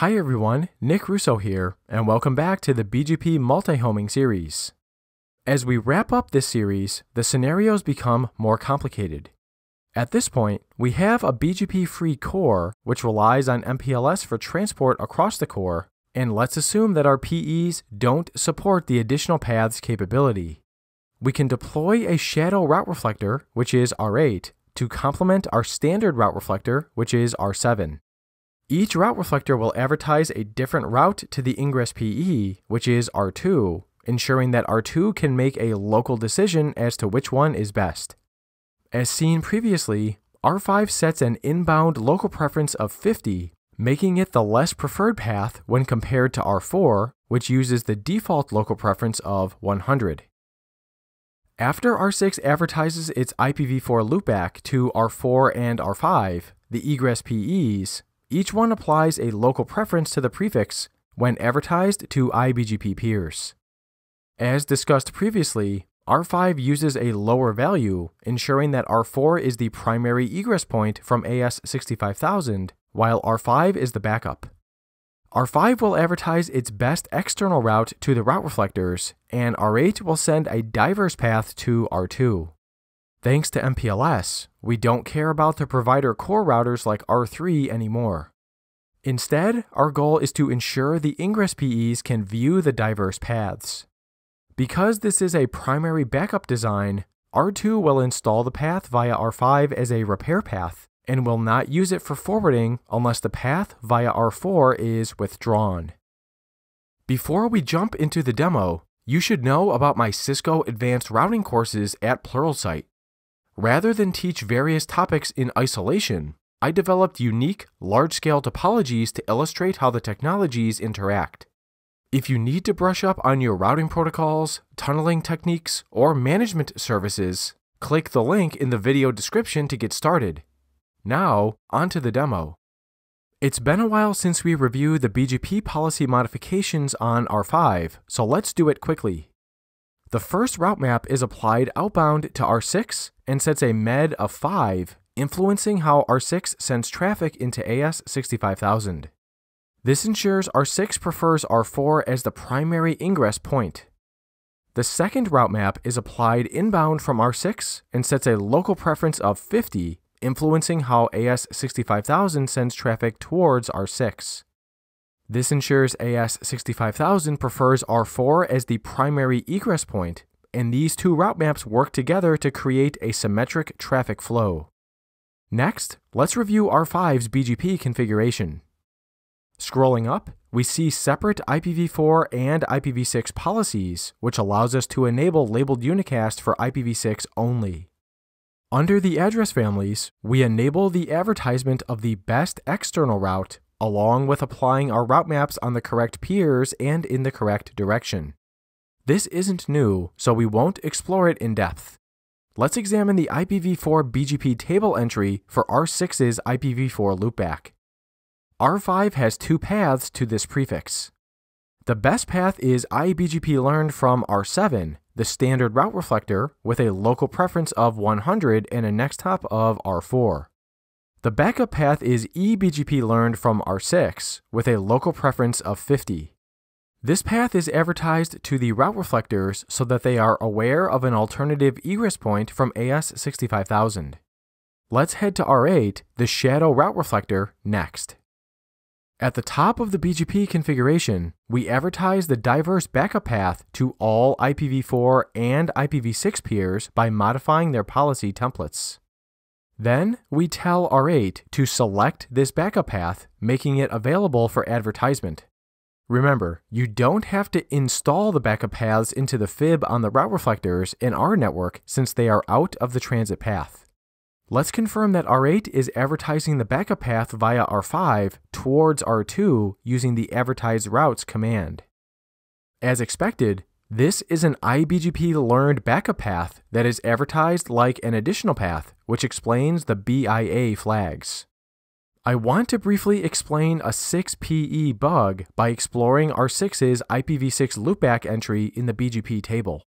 Hi everyone, Nick Russo here, and welcome back to the BGP multi-homing series. As we wrap up this series, the scenarios become more complicated. At this point, we have a BGP-free core, which relies on MPLS for transport across the core, and let's assume that our PEs don't support the additional paths capability. We can deploy a shadow route reflector, which is R8, to complement our standard route reflector, which is R7. Each route reflector will advertise a different route to the ingress PE, which is R2, ensuring that R2 can make a local decision as to which one is best. As seen previously, R5 sets an inbound local preference of 50, making it the less preferred path when compared to R4, which uses the default local preference of 100. After R6 advertises its IPv4 loopback to R4 and R5, the egress PEs, each one applies a local preference to the prefix when advertised to IBGP peers. As discussed previously, R5 uses a lower value, ensuring that R4 is the primary egress point from AS65000, while R5 is the backup. R5 will advertise its best external route to the route reflectors, and R8 will send a diverse path to R2. Thanks to MPLS, we don't care about the provider core routers like R3 anymore. Instead, our goal is to ensure the Ingress PEs can view the diverse paths. Because this is a primary backup design, R2 will install the path via R5 as a repair path and will not use it for forwarding unless the path via R4 is withdrawn. Before we jump into the demo, you should know about my Cisco Advanced Routing courses at Pluralsight. Rather than teach various topics in isolation, I developed unique, large-scale topologies to illustrate how the technologies interact. If you need to brush up on your routing protocols, tunneling techniques, or management services, click the link in the video description to get started. Now, onto the demo. It's been a while since we reviewed the BGP policy modifications on R5, so let's do it quickly. The first route map is applied outbound to R6 and sets a MED of 5, influencing how R6 sends traffic into AS65000. This ensures R6 prefers R4 as the primary ingress point. The second route map is applied inbound from R6 and sets a local preference of 50, influencing how AS65000 sends traffic towards R6. This ensures AS65000 prefers R4 as the primary egress point, and these two route maps work together to create a symmetric traffic flow. Next, let's review R5's BGP configuration. Scrolling up, we see separate IPv4 and IPv6 policies, which allows us to enable labeled unicast for IPv6 only. Under the address families, we enable the advertisement of the best external route, along with applying our route maps on the correct peers and in the correct direction. This isn't new, so we won't explore it in depth. Let's examine the IPv4 BGP table entry for R6's IPv4 loopback. R5 has two paths to this prefix. The best path is IBGP learned from R7, the standard route reflector, with a local preference of 100 and a next hop of R4. The backup path is eBGP learned from R6, with a local preference of 50. This path is advertised to the route reflectors so that they are aware of an alternative egress point from AS65000. Let's head to R8, the shadow route reflector, next. At the top of the BGP configuration, we advertise the diverse backup path to all IPv4 and IPv6 peers by modifying their policy templates. Then, we tell R8 to select this backup path, making it available for advertisement. Remember, you don't have to install the backup paths into the fib on the route reflectors in our network since they are out of the transit path. Let's confirm that R8 is advertising the backup path via R5 towards R2 using the advertise routes command. As expected, this is an IBGP learned backup path that is advertised like an additional path, which explains the BIA flags. I want to briefly explain a 6PE bug by exploring R6's IPv6 loopback entry in the BGP table.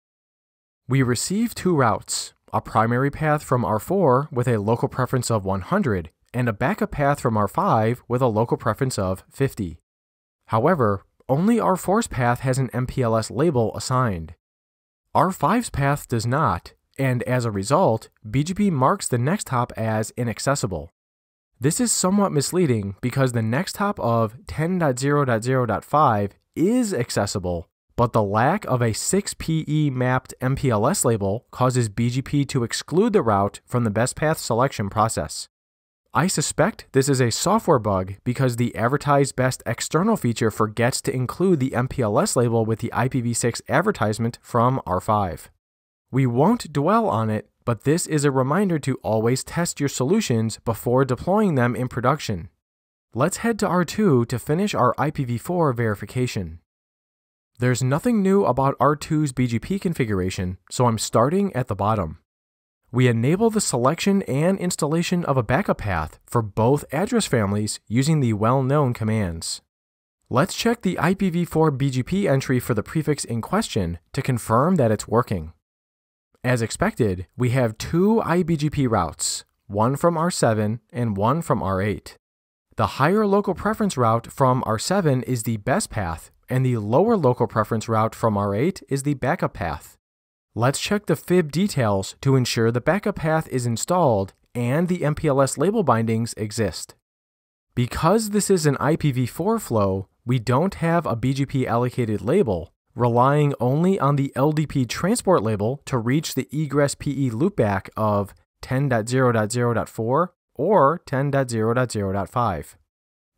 We receive two routes, a primary path from R4 with a local preference of 100, and a backup path from R5 with a local preference of 50. However, only R4's path has an MPLS label assigned. R5's path does not, and as a result, BGP marks the next hop as inaccessible. This is somewhat misleading because the next hop of 10.0.0.5 is accessible, but the lack of a 6PE mapped MPLS label causes BGP to exclude the route from the best path selection process. I suspect this is a software bug because the advertised best external feature forgets to include the MPLS label with the IPv6 advertisement from R5. We won't dwell on it but this is a reminder to always test your solutions before deploying them in production. Let's head to R2 to finish our IPv4 verification. There's nothing new about R2's BGP configuration, so I'm starting at the bottom. We enable the selection and installation of a backup path for both address families using the well-known commands. Let's check the IPv4 BGP entry for the prefix in question to confirm that it's working. As expected, we have two IBGP routes, one from R7 and one from R8. The higher local preference route from R7 is the best path, and the lower local preference route from R8 is the backup path. Let's check the FIB details to ensure the backup path is installed and the MPLS label bindings exist. Because this is an IPv4 flow, we don't have a BGP allocated label, relying only on the LDP transport label to reach the egress PE loopback of 10.0.0.4 or 10.0.0.5.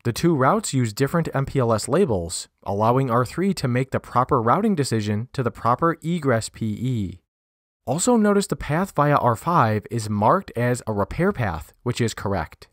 The two routes use different MPLS labels, allowing R3 to make the proper routing decision to the proper egress PE. Also notice the path via R5 is marked as a repair path, which is correct.